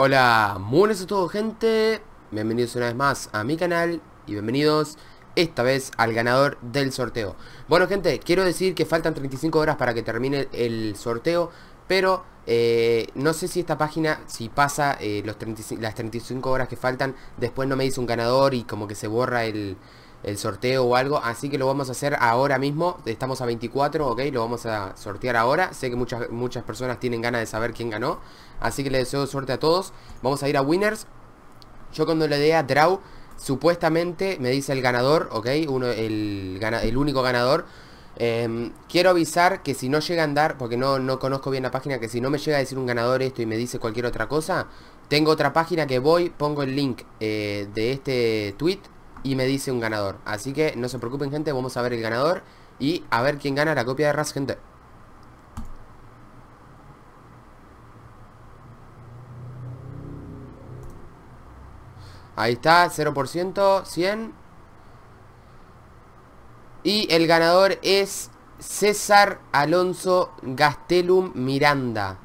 Hola, muy buenas a todos gente, bienvenidos una vez más a mi canal y bienvenidos esta vez al ganador del sorteo Bueno gente, quiero decir que faltan 35 horas para que termine el sorteo Pero eh, no sé si esta página, si pasa eh, los las 35 horas que faltan Después no me dice un ganador y como que se borra el, el sorteo o algo Así que lo vamos a hacer ahora mismo Estamos a 24, ok, lo vamos a sortear ahora Sé que muchas, muchas personas tienen ganas de saber quién ganó Así que les deseo suerte a todos Vamos a ir a Winners Yo cuando le dé a Draw Supuestamente me dice el ganador, ok Uno, el, el único ganador em, quiero avisar que si no llega a andar, porque no, conozco bien la página, que si no me llega a decir un ganador esto y me dice cualquier otra cosa, tengo otra página que voy, pongo el link eh, de este tweet y me dice un ganador. Así que no se preocupen, gente, vamos a ver el ganador y a ver quién gana la copia de RAS, gente. Ahí está, 0%, 100. Y el ganador es César Alonso Gastelum Miranda.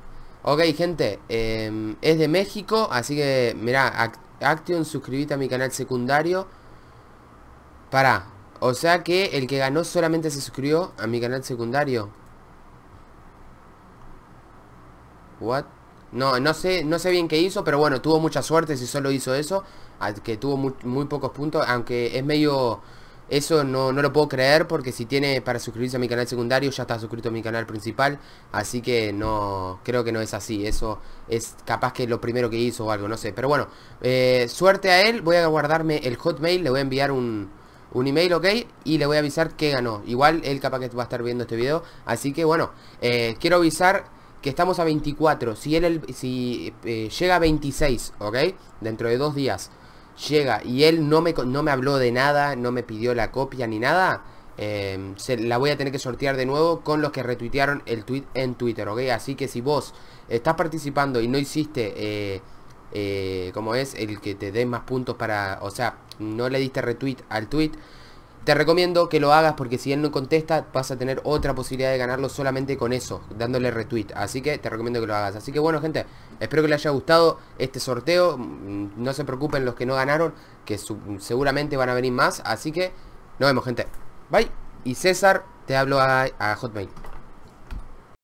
Ok, gente, em, es de México, así que mirá, Action, suscríbete a mi canal secundario. Para, o sea que el que ganó solamente se suscribió a mi canal secundario. What? No, no sé, no sé bien qué hizo, pero bueno, tuvo mucha suerte si solo hizo eso. Que tuvo muy, pocos puntos, aunque es medio... Eso no, lo puedo creer porque si tiene para suscribirse a mi canal secundario ya está suscrito a mi canal principal. Así que no, creo que no es así. Eso es capaz que lo primero que hizo o algo, no sé. Pero bueno, eh, suerte a él. Voy a guardarme el hotmail, le voy a enviar un, un email, ok, y le voy a avisar que ganó. Igual él capaz que va a estar viendo este video. Así que bueno, eh, quiero avisar que estamos a 24. Si él si, eh, llega a 26, ok, dentro de dos días, llega y él no me, no me habló de nada, no me pidió la copia ni nada. Eh, se, la voy a tener que sortear de nuevo con los que retuitearon el tweet en Twitter, ok. Así que si vos estás participando y no hiciste eh, como es, el que te dé más puntos para, o sea, no le diste retweet al tweet. Te recomiendo que lo hagas porque si él no contesta vas a tener otra posibilidad de ganarlo solamente con eso, dándole retweet. Así que te recomiendo que lo hagas. Así que bueno gente, espero que les haya gustado este sorteo. Mm, no se preocupen los que no ganaron, que seguramente van a venir más. Así que nos vemos gente. Bye. Y César, te hablo a, a Hotmail.